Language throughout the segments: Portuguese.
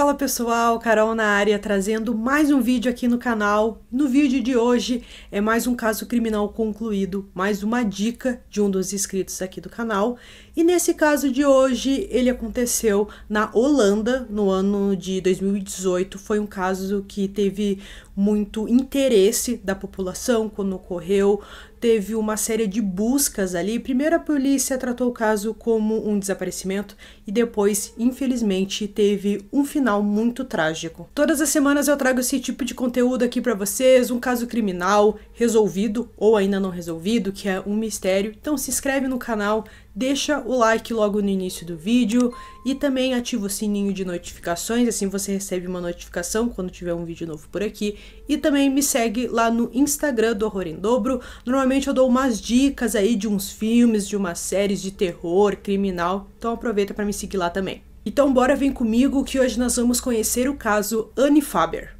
Fala pessoal, Carol na área trazendo mais um vídeo aqui no canal. No vídeo de hoje é mais um caso criminal concluído, mais uma dica de um dos inscritos aqui do canal. E nesse caso de hoje, ele aconteceu na Holanda, no ano de 2018. Foi um caso que teve muito interesse da população quando ocorreu. Teve uma série de buscas ali. Primeiro, a polícia tratou o caso como um desaparecimento e depois, infelizmente, teve um final muito trágico. Todas as semanas eu trago esse tipo de conteúdo aqui para vocês: um caso criminal resolvido ou ainda não resolvido, que é um mistério. Então, se inscreve no canal deixa o like logo no início do vídeo e também ativa o sininho de notificações, assim você recebe uma notificação quando tiver um vídeo novo por aqui. E também me segue lá no Instagram do Horror em Dobro. Normalmente eu dou umas dicas aí de uns filmes, de umas séries de terror, criminal, então aproveita para me seguir lá também. Então bora vem comigo que hoje nós vamos conhecer o caso Anne Faber.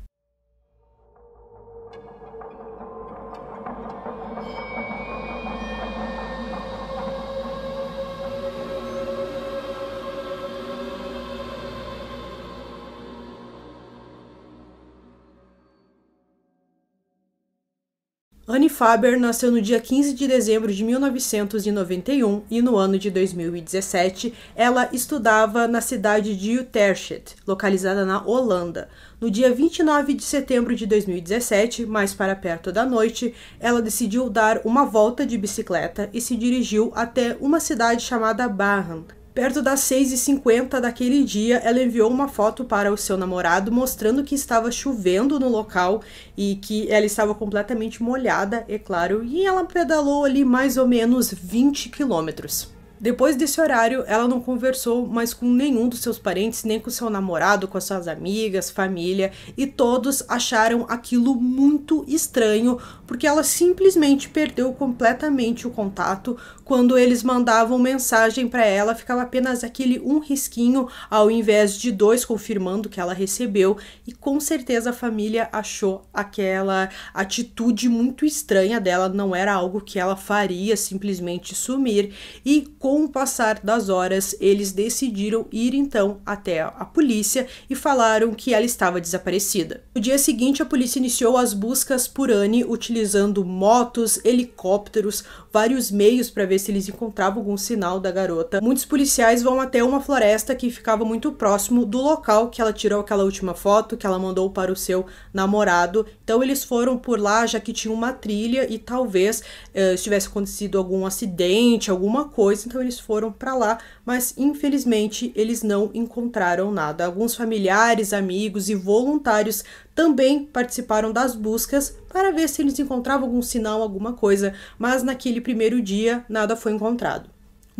Anne Faber nasceu no dia 15 de dezembro de 1991 e no ano de 2017 ela estudava na cidade de Utrecht, localizada na Holanda. No dia 29 de setembro de 2017, mais para perto da noite, ela decidiu dar uma volta de bicicleta e se dirigiu até uma cidade chamada Barham. Perto das 6h50 daquele dia, ela enviou uma foto para o seu namorado mostrando que estava chovendo no local e que ela estava completamente molhada, é claro, e ela pedalou ali mais ou menos 20 quilômetros. Depois desse horário, ela não conversou mais com nenhum dos seus parentes, nem com seu namorado, com as suas amigas, família, e todos acharam aquilo muito estranho, porque ela simplesmente perdeu completamente o contato quando eles mandavam mensagem para ela, ficava apenas aquele um risquinho ao invés de dois confirmando que ela recebeu, e com certeza a família achou aquela atitude muito estranha dela, não era algo que ela faria simplesmente sumir, e com o passar das horas eles decidiram ir então até a polícia e falaram que ela estava desaparecida. No dia seguinte, a polícia iniciou as buscas por Anne utilizando utilizando motos, helicópteros, vários meios para ver se eles encontravam algum sinal da garota. Muitos policiais vão até uma floresta que ficava muito próximo do local que ela tirou aquela última foto que ela mandou para o seu namorado. Então eles foram por lá já que tinha uma trilha e talvez eh, tivesse acontecido algum acidente, alguma coisa. Então eles foram para lá mas infelizmente eles não encontraram nada. Alguns familiares, amigos e voluntários também participaram das buscas para ver se eles encontravam algum sinal, alguma coisa, mas naquele primeiro dia nada foi encontrado.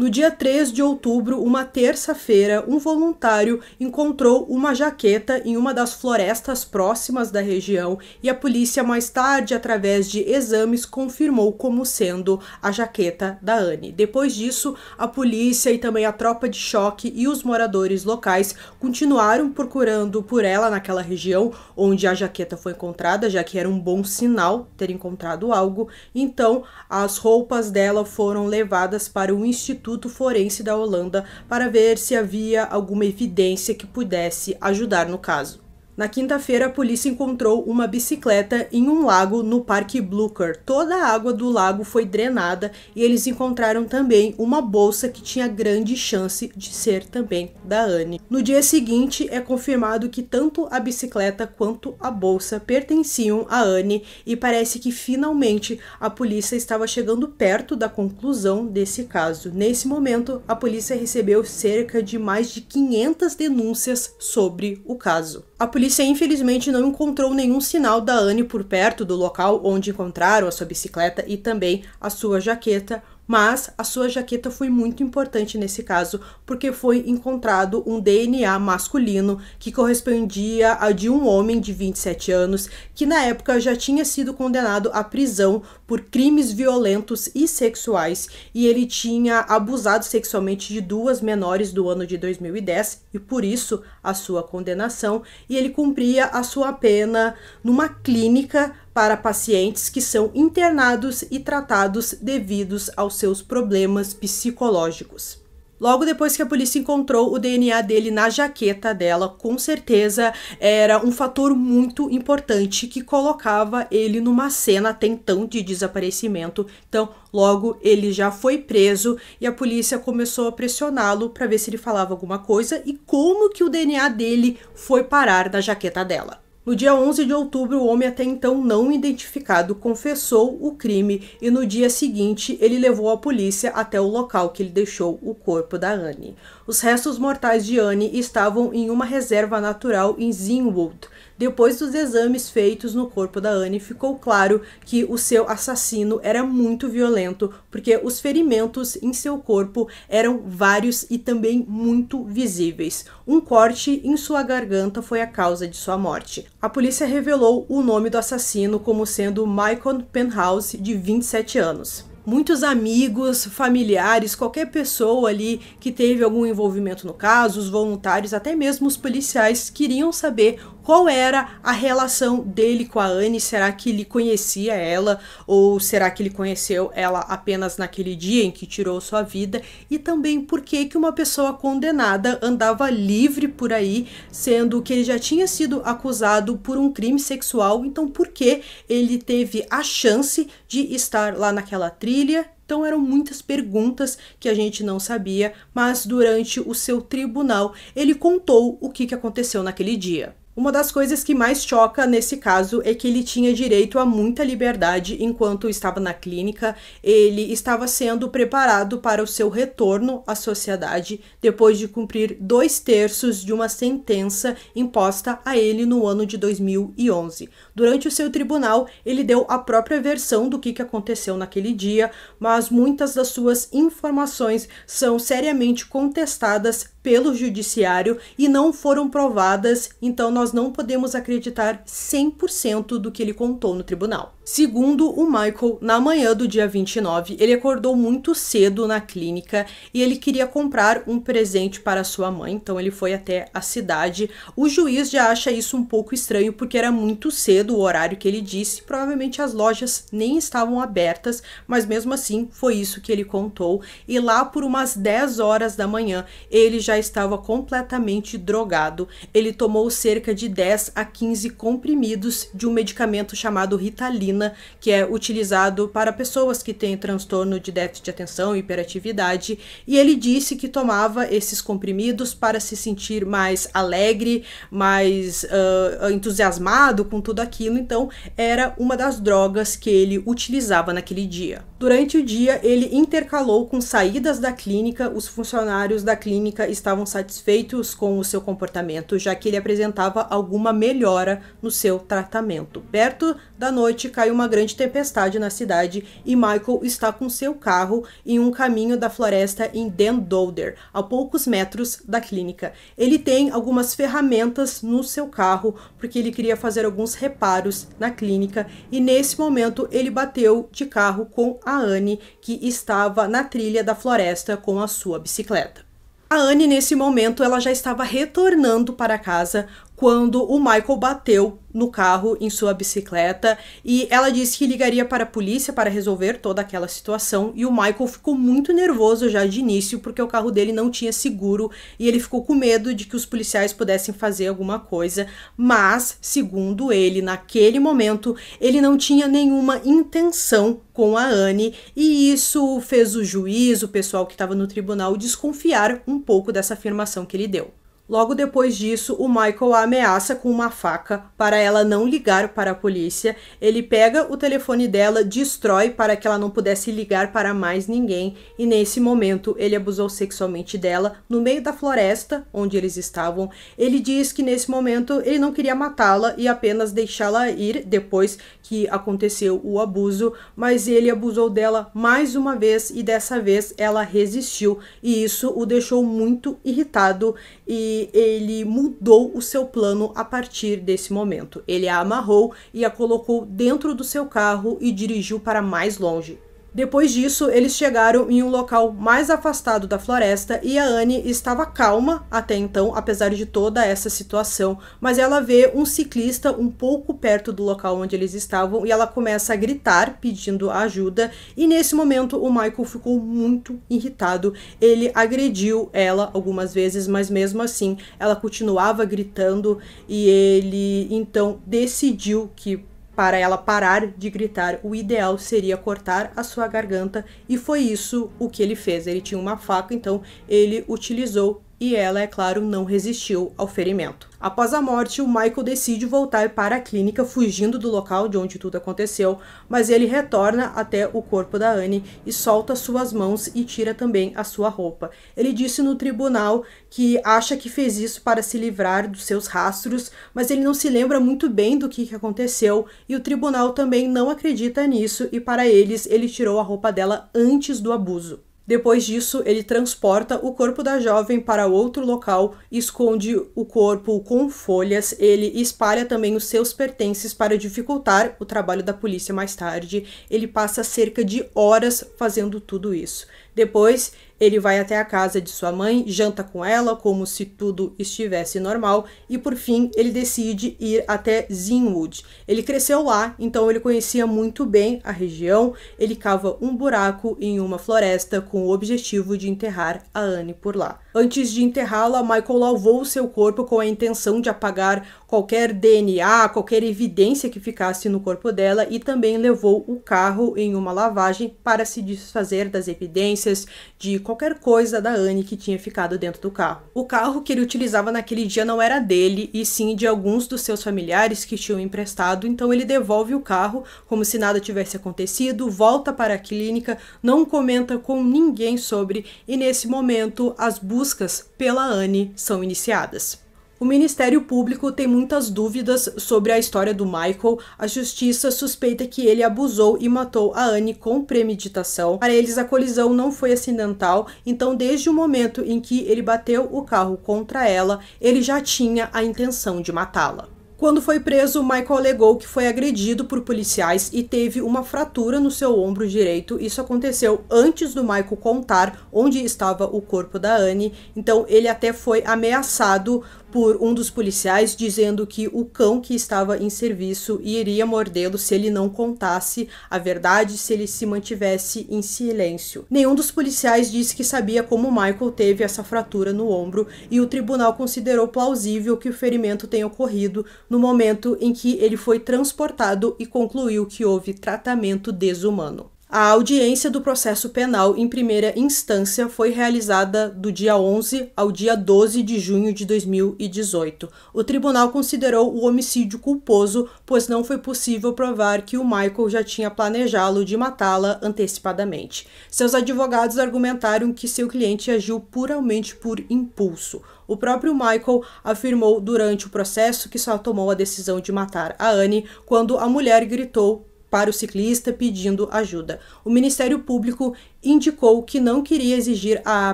No dia 3 de outubro, uma terça-feira, um voluntário encontrou uma jaqueta em uma das florestas próximas da região e a polícia, mais tarde, através de exames, confirmou como sendo a jaqueta da Anne. Depois disso, a polícia e também a tropa de choque e os moradores locais continuaram procurando por ela naquela região onde a jaqueta foi encontrada, já que era um bom sinal ter encontrado algo. Então, as roupas dela foram levadas para o Instituto Instituto Forense da Holanda para ver se havia alguma evidência que pudesse ajudar no caso. Na quinta-feira, a polícia encontrou uma bicicleta em um lago no Parque Blucher. Toda a água do lago foi drenada e eles encontraram também uma bolsa que tinha grande chance de ser também da Anne. No dia seguinte, é confirmado que tanto a bicicleta quanto a bolsa pertenciam a Anne e parece que finalmente a polícia estava chegando perto da conclusão desse caso. Nesse momento, a polícia recebeu cerca de mais de 500 denúncias sobre o caso. A polícia infelizmente não encontrou nenhum sinal da Anne por perto do local onde encontraram a sua bicicleta e também a sua jaqueta, mas a sua jaqueta foi muito importante nesse caso, porque foi encontrado um DNA masculino que correspondia a de um homem de 27 anos, que na época já tinha sido condenado à prisão por crimes violentos e sexuais, e ele tinha abusado sexualmente de duas menores do ano de 2010, e por isso a sua condenação, e ele cumpria a sua pena numa clínica para pacientes que são internados e tratados devidos aos seus problemas psicológicos. Logo depois que a polícia encontrou o DNA dele na jaqueta dela, com certeza era um fator muito importante que colocava ele numa cena até então de desaparecimento. Então, logo ele já foi preso e a polícia começou a pressioná-lo para ver se ele falava alguma coisa e como que o DNA dele foi parar na jaqueta dela. No dia 11 de outubro, o homem até então não identificado confessou o crime e no dia seguinte ele levou a polícia até o local que ele deixou o corpo da Anne. Os restos mortais de Anne estavam em uma reserva natural em Zinwood, depois dos exames feitos no corpo da Anne, ficou claro que o seu assassino era muito violento, porque os ferimentos em seu corpo eram vários e também muito visíveis. Um corte em sua garganta foi a causa de sua morte. A polícia revelou o nome do assassino como sendo Michael Penhouse, de 27 anos muitos amigos, familiares, qualquer pessoa ali que teve algum envolvimento no caso, os voluntários, até mesmo os policiais queriam saber qual era a relação dele com a Anne? Será que ele conhecia ela ou será que ele conheceu ela apenas naquele dia em que tirou sua vida? E também por que que uma pessoa condenada andava livre por aí, sendo que ele já tinha sido acusado por um crime sexual? Então por que ele teve a chance de estar lá naquela trilha então eram muitas perguntas que a gente não sabia, mas durante o seu tribunal ele contou o que aconteceu naquele dia. Uma das coisas que mais choca nesse caso é que ele tinha direito a muita liberdade enquanto estava na clínica, ele estava sendo preparado para o seu retorno à sociedade depois de cumprir dois terços de uma sentença imposta a ele no ano de 2011. Durante o seu tribunal, ele deu a própria versão do que aconteceu naquele dia, mas muitas das suas informações são seriamente contestadas pelo judiciário e não foram provadas, então nós não podemos acreditar 100% do que ele contou no tribunal. Segundo o Michael, na manhã do dia 29, ele acordou muito cedo na clínica e ele queria comprar um presente para sua mãe, então ele foi até a cidade. O juiz já acha isso um pouco estranho porque era muito cedo o horário que ele disse, provavelmente as lojas nem estavam abertas, mas mesmo assim foi isso que ele contou. E lá por umas 10 horas da manhã, ele já estava completamente drogado. Ele tomou cerca de 10 a 15 comprimidos de um medicamento chamado Ritalina que é utilizado para pessoas que têm transtorno de déficit de atenção e hiperatividade, e ele disse que tomava esses comprimidos para se sentir mais alegre, mais uh, entusiasmado com tudo aquilo, então era uma das drogas que ele utilizava naquele dia. Durante o dia, ele intercalou com saídas da clínica, os funcionários da clínica estavam satisfeitos com o seu comportamento, já que ele apresentava alguma melhora no seu tratamento. Perto da noite, cai uma grande tempestade na cidade e Michael está com seu carro em um caminho da floresta em Dendolder, a poucos metros da clínica. Ele tem algumas ferramentas no seu carro porque ele queria fazer alguns reparos na clínica e nesse momento ele bateu de carro com a Anne, que estava na trilha da floresta com a sua bicicleta. A Anne, nesse momento, ela já estava retornando para casa quando o Michael bateu no carro em sua bicicleta e ela disse que ligaria para a polícia para resolver toda aquela situação e o Michael ficou muito nervoso já de início porque o carro dele não tinha seguro e ele ficou com medo de que os policiais pudessem fazer alguma coisa, mas segundo ele, naquele momento ele não tinha nenhuma intenção com a Anne e isso fez o juiz, o pessoal que estava no tribunal desconfiar um pouco dessa afirmação que ele deu. Logo depois disso, o Michael a ameaça com uma faca para ela não ligar para a polícia. Ele pega o telefone dela, destrói para que ela não pudesse ligar para mais ninguém, e nesse momento ele abusou sexualmente dela no meio da floresta onde eles estavam. Ele diz que nesse momento ele não queria matá-la e apenas deixá-la ir depois que aconteceu o abuso, mas ele abusou dela mais uma vez e dessa vez ela resistiu, e isso o deixou muito irritado e ele mudou o seu plano a partir desse momento. Ele a amarrou e a colocou dentro do seu carro e dirigiu para mais longe. Depois disso, eles chegaram em um local mais afastado da floresta e a Anne estava calma até então, apesar de toda essa situação, mas ela vê um ciclista um pouco perto do local onde eles estavam e ela começa a gritar pedindo ajuda. E nesse momento, o Michael ficou muito irritado. Ele agrediu ela algumas vezes, mas mesmo assim, ela continuava gritando e ele então decidiu que para ela parar de gritar, o ideal seria cortar a sua garganta, e foi isso o que ele fez. Ele tinha uma faca, então ele utilizou e ela, é claro, não resistiu ao ferimento. Após a morte, o Michael decide voltar para a clínica, fugindo do local de onde tudo aconteceu, mas ele retorna até o corpo da Anne e solta suas mãos e tira também a sua roupa. Ele disse no tribunal que acha que fez isso para se livrar dos seus rastros, mas ele não se lembra muito bem do que aconteceu e o tribunal também não acredita nisso e para eles ele tirou a roupa dela antes do abuso. Depois disso, ele transporta o corpo da jovem para outro local, esconde o corpo com folhas, ele espalha também os seus pertences para dificultar o trabalho da polícia mais tarde. Ele passa cerca de horas fazendo tudo isso. Depois, ele vai até a casa de sua mãe, janta com ela como se tudo estivesse normal e por fim ele decide ir até Zinwood. Ele cresceu lá, então ele conhecia muito bem a região. Ele cava um buraco em uma floresta com o objetivo de enterrar a Anne por lá. Antes de enterrá-la, Michael lavou seu corpo com a intenção de apagar qualquer DNA, qualquer evidência que ficasse no corpo dela e também levou o carro em uma lavagem para se desfazer das evidências de qualquer coisa da Anne que tinha ficado dentro do carro. O carro que ele utilizava naquele dia não era dele e sim de alguns dos seus familiares que tinham emprestado, então ele devolve o carro como se nada tivesse acontecido, volta para a clínica, não comenta com ninguém sobre e nesse momento as buscas buscas pela Anne são iniciadas. O Ministério Público tem muitas dúvidas sobre a história do Michael. A justiça suspeita que ele abusou e matou a Anne com premeditação. Para eles, a colisão não foi acidental, então, desde o momento em que ele bateu o carro contra ela, ele já tinha a intenção de matá-la. Quando foi preso, Michael alegou que foi agredido por policiais e teve uma fratura no seu ombro direito. Isso aconteceu antes do Michael contar onde estava o corpo da Anne, então ele até foi ameaçado por um dos policiais dizendo que o cão que estava em serviço iria mordê-lo se ele não contasse a verdade, se ele se mantivesse em silêncio. Nenhum dos policiais disse que sabia como Michael teve essa fratura no ombro e o tribunal considerou plausível que o ferimento tenha ocorrido no momento em que ele foi transportado e concluiu que houve tratamento desumano. A audiência do processo penal em primeira instância foi realizada do dia 11 ao dia 12 de junho de 2018. O tribunal considerou o homicídio culposo, pois não foi possível provar que o Michael já tinha planejado de matá-la antecipadamente. Seus advogados argumentaram que seu cliente agiu puramente por impulso. O próprio Michael afirmou durante o processo que só tomou a decisão de matar a Anne quando a mulher gritou para o ciclista pedindo ajuda. O Ministério Público indicou que não queria exigir a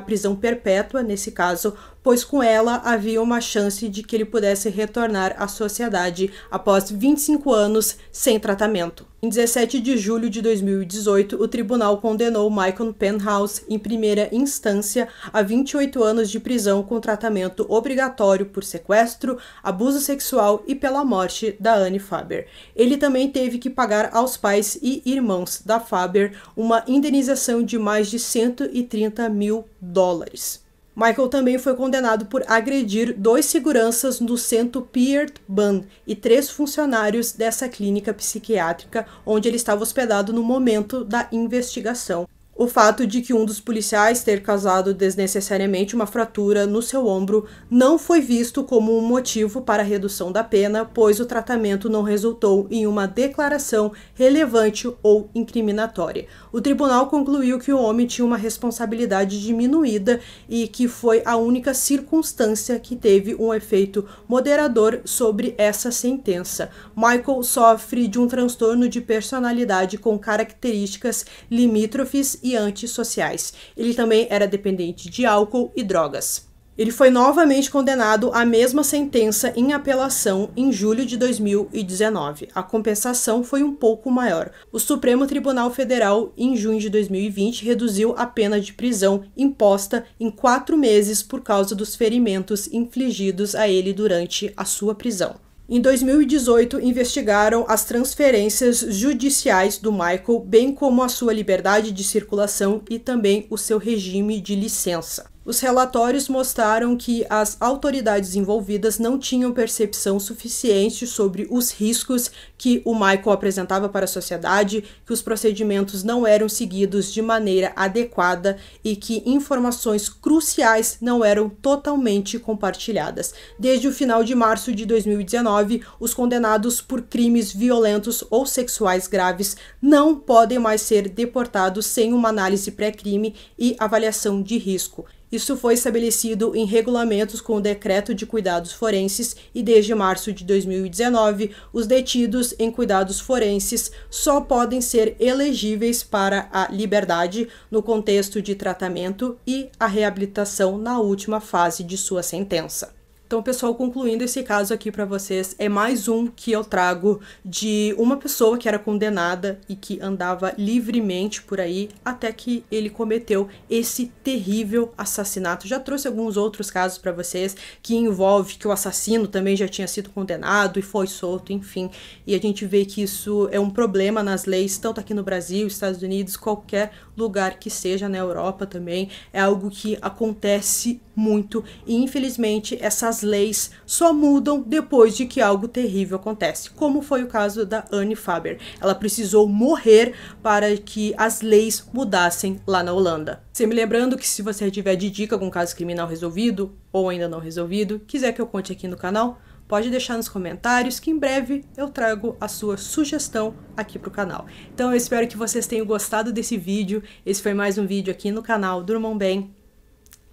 prisão perpétua nesse caso, pois com ela havia uma chance de que ele pudesse retornar à sociedade após 25 anos sem tratamento. Em 17 de julho de 2018, o tribunal condenou Michael Penhouse em primeira instância a 28 anos de prisão com tratamento obrigatório por sequestro, abuso sexual e pela morte da Anne Faber. Ele também teve que pagar aos pais e irmãos da Faber uma indenização de de mais de 130 mil dólares. Michael também foi condenado por agredir dois seguranças no centro Peart Ban e três funcionários dessa clínica psiquiátrica onde ele estava hospedado no momento da investigação o fato de que um dos policiais ter causado desnecessariamente uma fratura no seu ombro não foi visto como um motivo para redução da pena, pois o tratamento não resultou em uma declaração relevante ou incriminatória. O tribunal concluiu que o homem tinha uma responsabilidade diminuída e que foi a única circunstância que teve um efeito moderador sobre essa sentença. Michael sofre de um transtorno de personalidade com características limítrofes e antissociais. Ele também era dependente de álcool e drogas. Ele foi novamente condenado à mesma sentença em apelação em julho de 2019. A compensação foi um pouco maior. O Supremo Tribunal Federal, em junho de 2020, reduziu a pena de prisão imposta em quatro meses por causa dos ferimentos infligidos a ele durante a sua prisão. Em 2018, investigaram as transferências judiciais do Michael, bem como a sua liberdade de circulação e também o seu regime de licença. Os relatórios mostraram que as autoridades envolvidas não tinham percepção suficiente sobre os riscos que o Michael apresentava para a sociedade, que os procedimentos não eram seguidos de maneira adequada e que informações cruciais não eram totalmente compartilhadas. Desde o final de março de 2019, os condenados por crimes violentos ou sexuais graves não podem mais ser deportados sem uma análise pré-crime e avaliação de risco. Isso foi estabelecido em regulamentos com o Decreto de Cuidados Forenses e, desde março de 2019, os detidos em cuidados forenses só podem ser elegíveis para a liberdade no contexto de tratamento e a reabilitação na última fase de sua sentença. Então, pessoal, concluindo esse caso aqui para vocês, é mais um que eu trago de uma pessoa que era condenada e que andava livremente por aí até que ele cometeu esse terrível assassinato. Já trouxe alguns outros casos para vocês que envolve que o assassino também já tinha sido condenado e foi solto, enfim. E a gente vê que isso é um problema nas leis, tanto aqui no Brasil, Estados Unidos, qualquer lugar que seja, na Europa também. É algo que acontece muito e infelizmente essas leis só mudam depois de que algo terrível acontece, como foi o caso da Anne Faber. Ela precisou morrer para que as leis mudassem lá na Holanda. Sempre lembrando que se você tiver de dica com caso criminal resolvido ou ainda não resolvido, quiser que eu conte aqui no canal, pode deixar nos comentários que em breve eu trago a sua sugestão aqui para o canal. Então eu espero que vocês tenham gostado desse vídeo. Esse foi mais um vídeo aqui no canal durmam Bem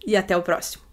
e até o próximo.